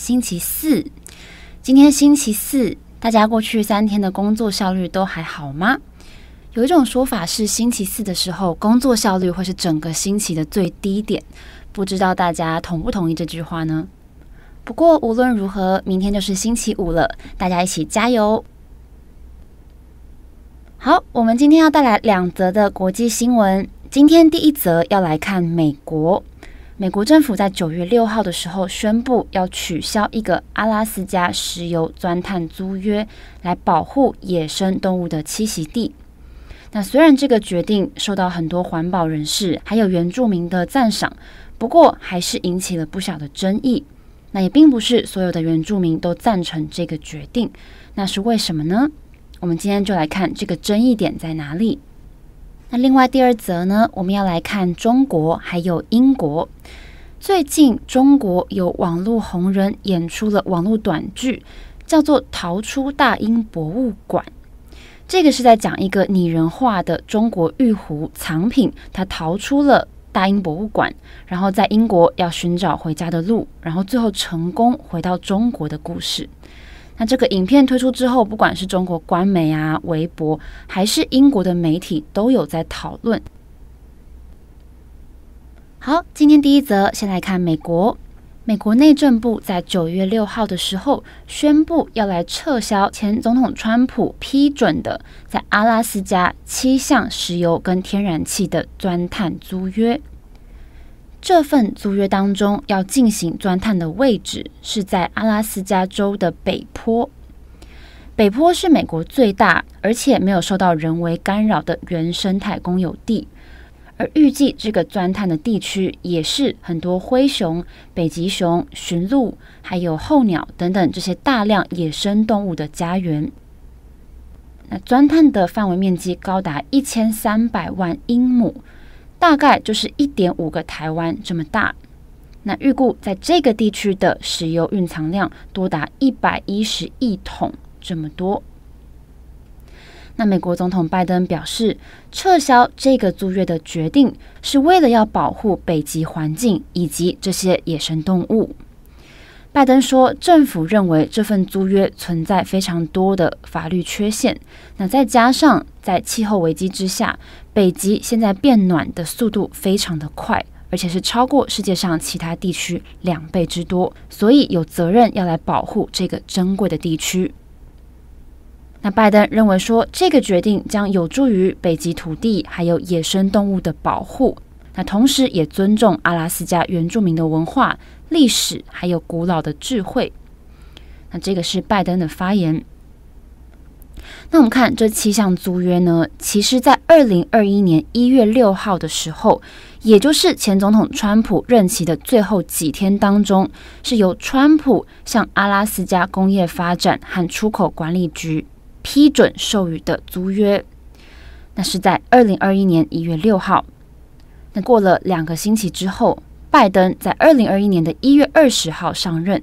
星期四，今天星期四，大家过去三天的工作效率都还好吗？有一种说法是星期四的时候工作效率会是整个星期的最低点，不知道大家同不同意这句话呢？不过无论如何，明天就是星期五了，大家一起加油！好，我们今天要带来两则的国际新闻，今天第一则要来看美国。美国政府在九月六号的时候宣布要取消一个阿拉斯加石油钻探租约，来保护野生动物的栖息地。那虽然这个决定受到很多环保人士还有原住民的赞赏，不过还是引起了不小的争议。那也并不是所有的原住民都赞成这个决定，那是为什么呢？我们今天就来看这个争议点在哪里。那另外第二则呢？我们要来看中国还有英国。最近中国有网络红人演出了网络短剧，叫做《逃出大英博物馆》。这个是在讲一个拟人化的中国玉壶藏品，它逃出了大英博物馆，然后在英国要寻找回家的路，然后最后成功回到中国的故事。那这个影片推出之后，不管是中国官媒啊、微博，还是英国的媒体，都有在讨论。好，今天第一则，先来看美国。美国内政部在九月六号的时候，宣布要来撤销前总统川普批准的在阿拉斯加七项石油跟天然气的钻探租约。这份租约当中要进行钻探的位置是在阿拉斯加州的北坡。北坡是美国最大，而且没有受到人为干扰的原生态公有地。而预计这个钻探的地区，也是很多灰熊、北极熊、驯鹿，还有候鸟等等这些大量野生动物的家园。那钻探的范围面积高达一千三百万英亩。大概就是一点五个台湾这么大，那预估在这个地区的石油蕴藏量多达一百一十亿桶这么多。那美国总统拜登表示，撤销这个租约的决定是为了要保护北极环境以及这些野生动物。拜登说，政府认为这份租约存在非常多的法律缺陷。那再加上在气候危机之下，北极现在变暖的速度非常的快，而且是超过世界上其他地区两倍之多，所以有责任要来保护这个珍贵的地区。那拜登认为说，这个决定将有助于北极土地还有野生动物的保护。那同时，也尊重阿拉斯加原住民的文化、历史，还有古老的智慧。那这个是拜登的发言。那我们看这七项租约呢，其实，在二零二一年一月六号的时候，也就是前总统川普任期的最后几天当中，是由川普向阿拉斯加工业发展和出口管理局批准授予的租约。那是在二零二一年一月六号。那过了两个星期之后，拜登在二零二一年的一月二十号上任。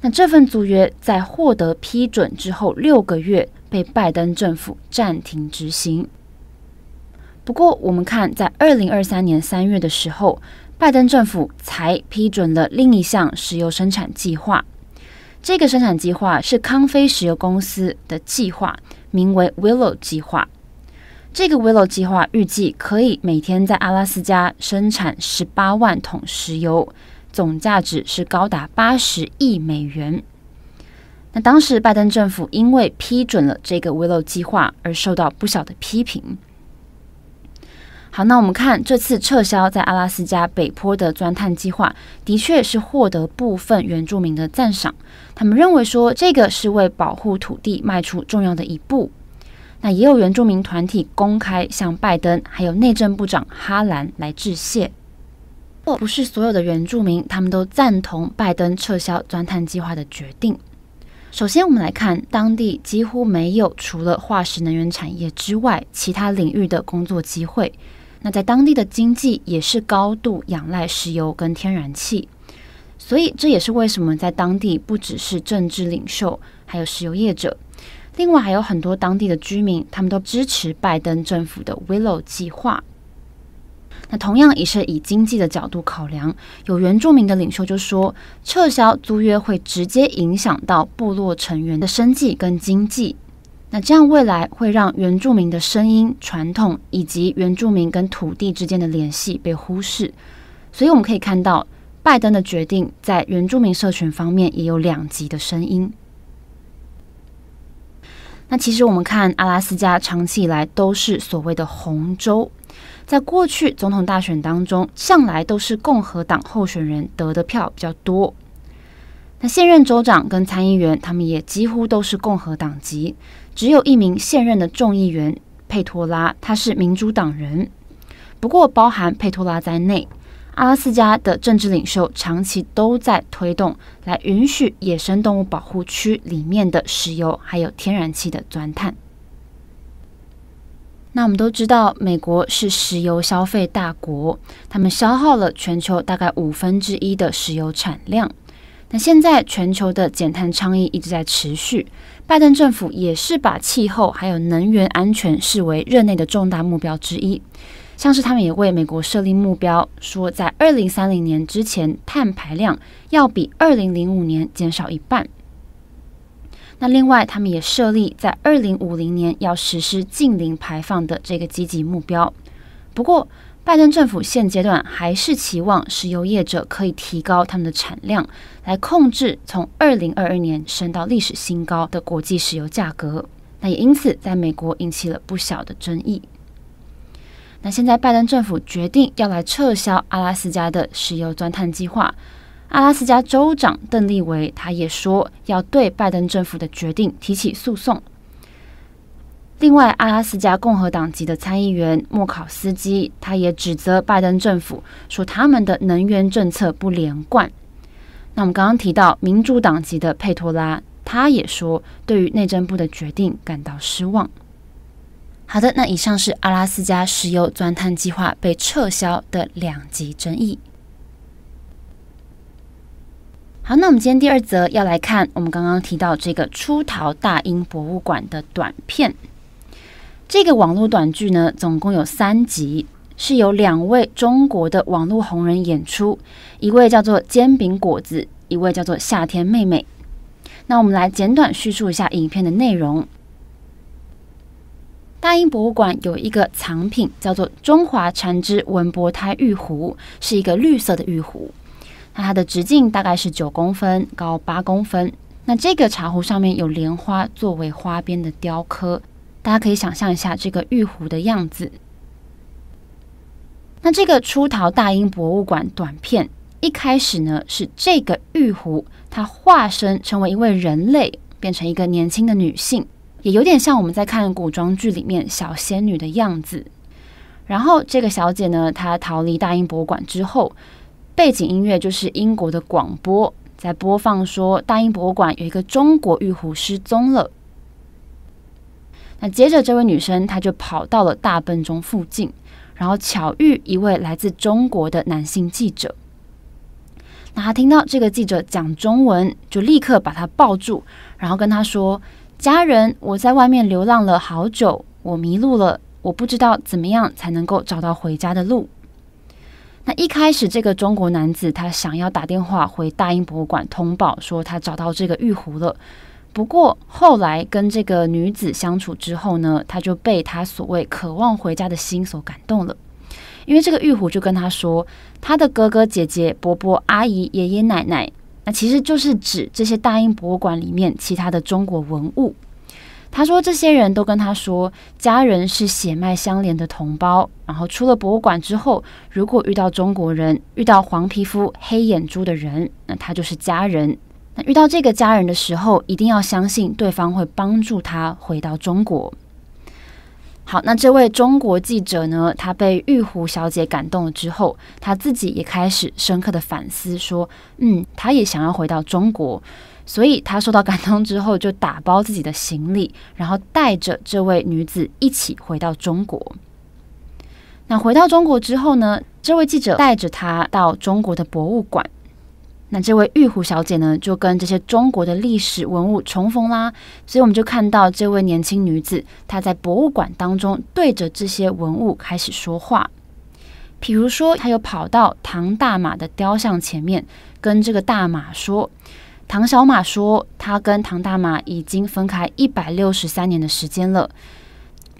那这份租约在获得批准之后六个月，被拜登政府暂停执行。不过，我们看在二零二三年三月的时候，拜登政府才批准了另一项石油生产计划。这个生产计划是康菲石油公司的计划，名为 Willow 计划。这个 Willow 计划预计可以每天在阿拉斯加生产十八万桶石油，总价值是高达八十亿美元。那当时拜登政府因为批准了这个 Willow 计划而受到不小的批评。好，那我们看这次撤销在阿拉斯加北坡的钻探计划，的确是获得部分原住民的赞赏。他们认为说这个是为保护土地迈出重要的一步。那也有原住民团体公开向拜登还有内政部长哈兰来致谢。不不是所有的原住民他们都赞同拜登撤销钻探计划的决定。首先，我们来看当地几乎没有除了化石能源产业之外其他领域的工作机会。那在当地的经济也是高度仰赖石油跟天然气，所以这也是为什么在当地不只是政治领袖，还有石油业者。另外还有很多当地的居民，他们都支持拜登政府的 Willow 计划。那同样也是以经济的角度考量，有原住民的领袖就说，撤销租约会直接影响到部落成员的生计跟经济。那这样未来会让原住民的声音、传统以及原住民跟土地之间的联系被忽视。所以我们可以看到，拜登的决定在原住民社群方面也有两极的声音。那其实我们看阿拉斯加长期以来都是所谓的红州，在过去总统大选当中，向来都是共和党候选人得的票比较多。那现任州长跟参议员他们也几乎都是共和党籍，只有一名现任的众议员佩托拉，他是民主党人。不过，包含佩托拉在内。阿拉斯加的政治领袖长期都在推动，来允许野生动物保护区里面的石油还有天然气的钻探。那我们都知道，美国是石油消费大国，他们消耗了全球大概五分之一的石油产量。那现在全球的减碳倡议一直在持续，拜登政府也是把气候还有能源安全视为任内的重大目标之一。像是他们也为美国设立目标，说在二零三零年之前，碳排量要比二零零五年减少一半。那另外，他们也设立在二零五零年要实施近零排放的这个积极目标。不过，拜登政府现阶段还是期望石油业者可以提高他们的产量，来控制从二零二二年升到历史新高的国际石油价格。那也因此在美国引起了不小的争议。那现在，拜登政府决定要来撤销阿拉斯加的石油钻探计划。阿拉斯加州长邓利维他也说要对拜登政府的决定提起诉讼。另外，阿拉斯加共和党籍的参议员莫考斯基他也指责拜登政府说他们的能源政策不连贯。那我们刚刚提到民主党籍的佩托拉，他也说对于内政部的决定感到失望。好的，那以上是阿拉斯加石油钻探计划被撤销的两极争议。好，那我们今天第二则要来看我们刚刚提到这个出逃大英博物馆的短片。这个网络短剧呢，总共有三集，是由两位中国的网络红人演出，一位叫做煎饼果子，一位叫做夏天妹妹。那我们来简短叙述一下影片的内容。大英博物馆有一个藏品，叫做“中华禅之文博胎玉壶”，是一个绿色的玉壶。那它的直径大概是九公分，高八公分。那这个茶壶上面有莲花作为花边的雕刻，大家可以想象一下这个玉壶的样子。那这个出逃大英博物馆短片一开始呢，是这个玉壶它化身成为一位人类，变成一个年轻的女性。也有点像我们在看古装剧里面小仙女的样子。然后这个小姐呢，她逃离大英博物馆之后，背景音乐就是英国的广播在播放，说大英博物馆有一个中国玉壶失踪了。那接着这位女生，她就跑到了大笨钟附近，然后巧遇一位来自中国的男性记者。那她听到这个记者讲中文，就立刻把他抱住，然后跟他说。家人，我在外面流浪了好久，我迷路了，我不知道怎么样才能够找到回家的路。那一开始，这个中国男子他想要打电话回大英博物馆通报，说他找到这个玉壶了。不过后来跟这个女子相处之后呢，他就被他所谓渴望回家的心所感动了，因为这个玉壶就跟他说，他的哥哥姐姐、伯伯阿姨、爷爷奶奶。那其实就是指这些大英博物馆里面其他的中国文物。他说，这些人都跟他说，家人是血脉相连的同胞。然后出了博物馆之后，如果遇到中国人，遇到黄皮肤、黑眼珠的人，那他就是家人。那遇到这个家人的时候，一定要相信对方会帮助他回到中国。好，那这位中国记者呢？他被玉湖小姐感动了之后，他自己也开始深刻的反思，说：“嗯，他也想要回到中国。”所以，他受到感动之后，就打包自己的行李，然后带着这位女子一起回到中国。那回到中国之后呢？这位记者带着他到中国的博物馆。那这位玉壶小姐呢，就跟这些中国的历史文物重逢啦，所以我们就看到这位年轻女子，她在博物馆当中对着这些文物开始说话。比如说，她又跑到唐大马的雕像前面，跟这个大马说：“唐小马说，他跟唐大马已经分开一百六十三年的时间了。”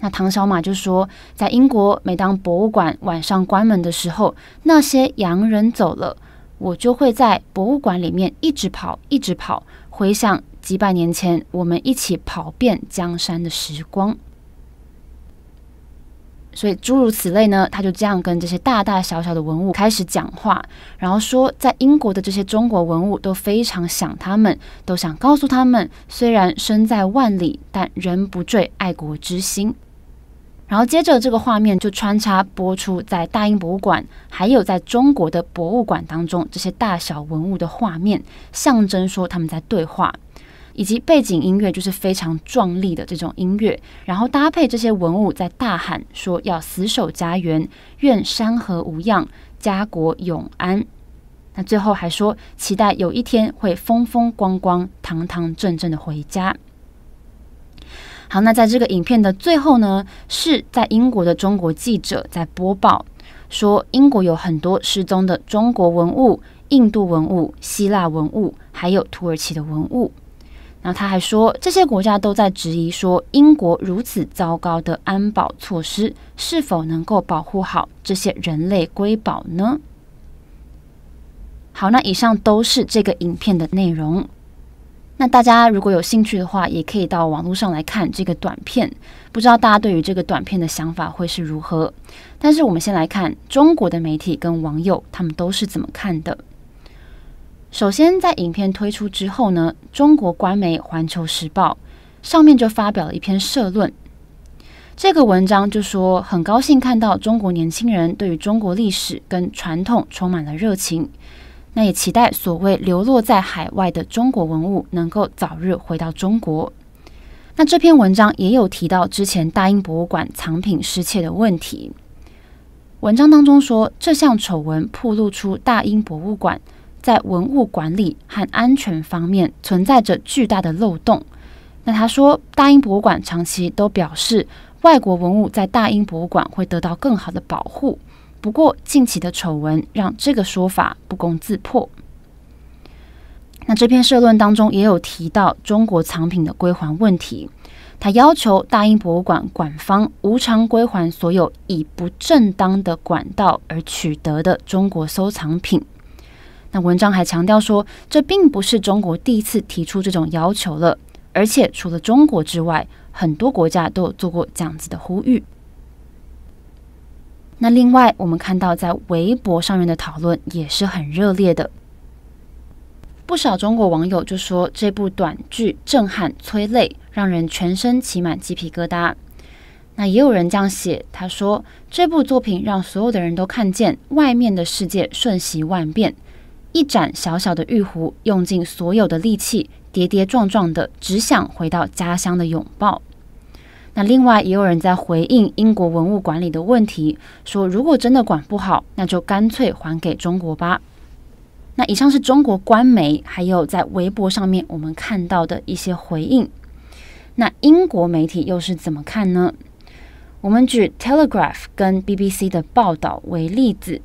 那唐小马就说：“在英国，每当博物馆晚上关门的时候，那些洋人走了。”我就会在博物馆里面一直跑，一直跑，回想几百年前我们一起跑遍江山的时光。所以诸如此类呢，他就这样跟这些大大小小的文物开始讲话，然后说，在英国的这些中国文物都非常想他们，都想告诉他们，虽然身在万里，但仍不坠爱国之心。然后接着这个画面就穿插播出在大英博物馆，还有在中国的博物馆当中这些大小文物的画面，象征说他们在对话，以及背景音乐就是非常壮丽的这种音乐，然后搭配这些文物在大喊说要死守家园，愿山河无恙，家国永安。那最后还说期待有一天会风风光光、堂堂正正的回家。好，那在这个影片的最后呢，是在英国的中国记者在播报，说英国有很多失踪的中国文物、印度文物、希腊文物，还有土耳其的文物。然后他还说，这些国家都在质疑说，英国如此糟糕的安保措施，是否能够保护好这些人类瑰宝呢？好，那以上都是这个影片的内容。那大家如果有兴趣的话，也可以到网络上来看这个短片。不知道大家对于这个短片的想法会是如何？但是我们先来看中国的媒体跟网友他们都是怎么看的。首先，在影片推出之后呢，中国官媒《环球时报》上面就发表了一篇社论。这个文章就说，很高兴看到中国年轻人对于中国历史跟传统充满了热情。那也期待所谓流落在海外的中国文物能够早日回到中国。那这篇文章也有提到之前大英博物馆藏品失窃的问题。文章当中说，这项丑闻暴露出大英博物馆在文物管理和安全方面存在着巨大的漏洞。那他说，大英博物馆长期都表示，外国文物在大英博物馆会得到更好的保护。不过，近期的丑闻让这个说法不攻自破。那这篇社论当中也有提到中国藏品的归还问题，他要求大英博物馆馆方无偿归还所有以不正当的管道而取得的中国收藏品。那文章还强调说，这并不是中国第一次提出这种要求了，而且除了中国之外，很多国家都有做过这样子的呼吁。那另外，我们看到在微博上面的讨论也是很热烈的，不少中国网友就说这部短剧震撼催泪，让人全身起满鸡皮疙瘩。那也有人这样写，他说这部作品让所有的人都看见外面的世界瞬息万变，一盏小小的玉壶用尽所有的力气，跌跌撞撞的只想回到家乡的拥抱。那另外也有人在回应英国文物管理的问题，说如果真的管不好，那就干脆还给中国吧。那以上是中国官媒还有在微博上面我们看到的一些回应。那英国媒体又是怎么看呢？我们举《Telegraph》跟 BBC 的报道为例子，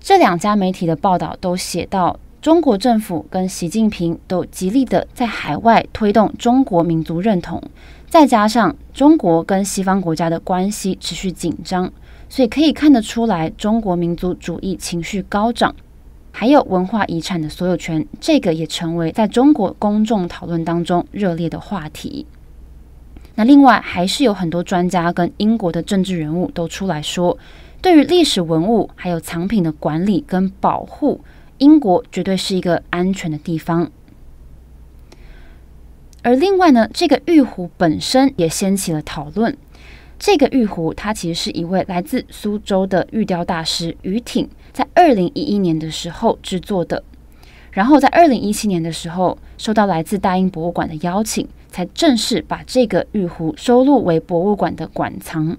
这两家媒体的报道都写到，中国政府跟习近平都极力的在海外推动中国民族认同。再加上中国跟西方国家的关系持续紧张，所以可以看得出来，中国民族主义情绪高涨，还有文化遗产的所有权，这个也成为在中国公众讨论当中热烈的话题。那另外，还是有很多专家跟英国的政治人物都出来说，对于历史文物还有藏品的管理跟保护，英国绝对是一个安全的地方。而另外呢，这个玉壶本身也掀起了讨论。这个玉壶它其实是一位来自苏州的玉雕大师于挺在二零一一年的时候制作的，然后在二零一七年的时候，受到来自大英博物馆的邀请，才正式把这个玉壶收录为博物馆的馆藏。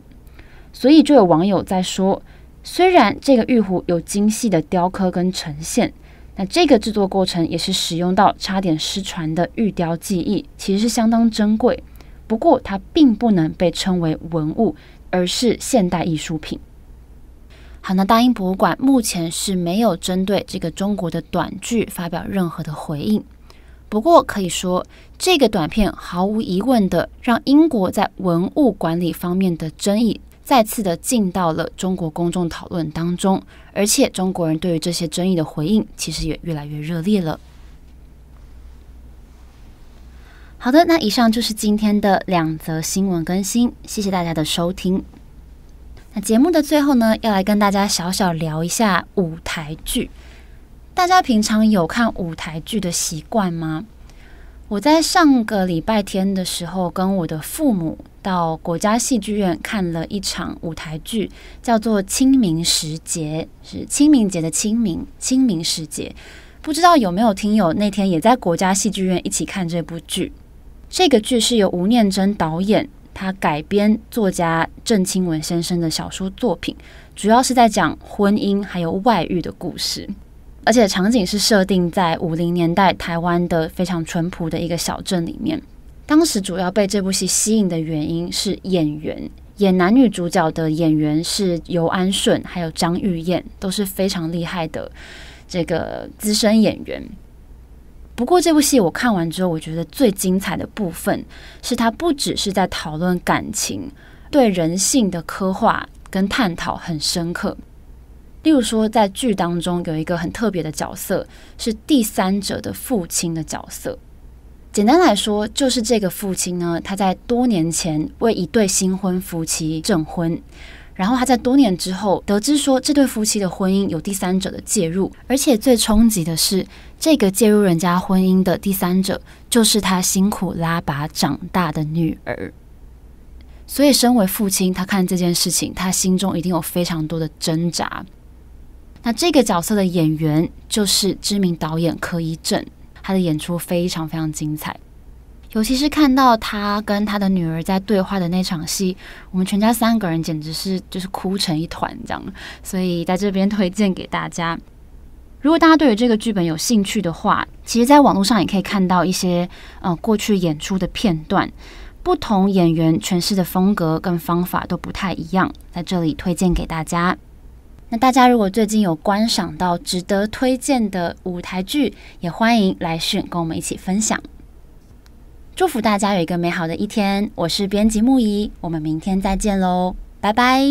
所以就有网友在说，虽然这个玉壶有精细的雕刻跟呈现。那这个制作过程也是使用到差点失传的玉雕技艺，其实是相当珍贵。不过它并不能被称为文物，而是现代艺术品。好，那大英博物馆目前是没有针对这个中国的短剧发表任何的回应。不过可以说，这个短片毫无疑问的让英国在文物管理方面的争议。再次的进到了中国公众讨论当中，而且中国人对于这些争议的回应，其实也越来越热烈了。好的，那以上就是今天的两则新闻更新，谢谢大家的收听。那节目的最后呢，要来跟大家小小聊一下舞台剧。大家平常有看舞台剧的习惯吗？我在上个礼拜天的时候，跟我的父母到国家戏剧院看了一场舞台剧，叫做《清明时节》，是清明节的清明，清明时节。不知道有没有听友那天也在国家戏剧院一起看这部剧？这个剧是由吴念真导演，他改编作家郑清文先生的小说作品，主要是在讲婚姻还有外遇的故事。而且场景是设定在五零年代台湾的非常淳朴的一个小镇里面。当时主要被这部戏吸引的原因是演员演男女主角的演员是尤安顺，还有张玉燕，都是非常厉害的这个资深演员。不过这部戏我看完之后，我觉得最精彩的部分是它不只是在讨论感情，对人性的刻画跟探讨很深刻。例如说，在剧当中有一个很特别的角色，是第三者的父亲的角色。简单来说，就是这个父亲呢，他在多年前为一对新婚夫妻证婚，然后他在多年之后得知说，这对夫妻的婚姻有第三者的介入，而且最冲击的是，这个介入人家婚姻的第三者，就是他辛苦拉拔长大的女儿。所以，身为父亲，他看这件事情，他心中一定有非常多的挣扎。那这个角色的演员就是知名导演柯一正，他的演出非常非常精彩，尤其是看到他跟他的女儿在对话的那场戏，我们全家三个人简直是就是哭成一团这样。所以在这边推荐给大家，如果大家对于这个剧本有兴趣的话，其实在网络上也可以看到一些呃过去演出的片段，不同演员诠释的风格跟方法都不太一样，在这里推荐给大家。那大家如果最近有观赏到值得推荐的舞台剧，也欢迎来讯跟我们一起分享。祝福大家有一个美好的一天，我是编辑木仪，我们明天再见喽，拜拜。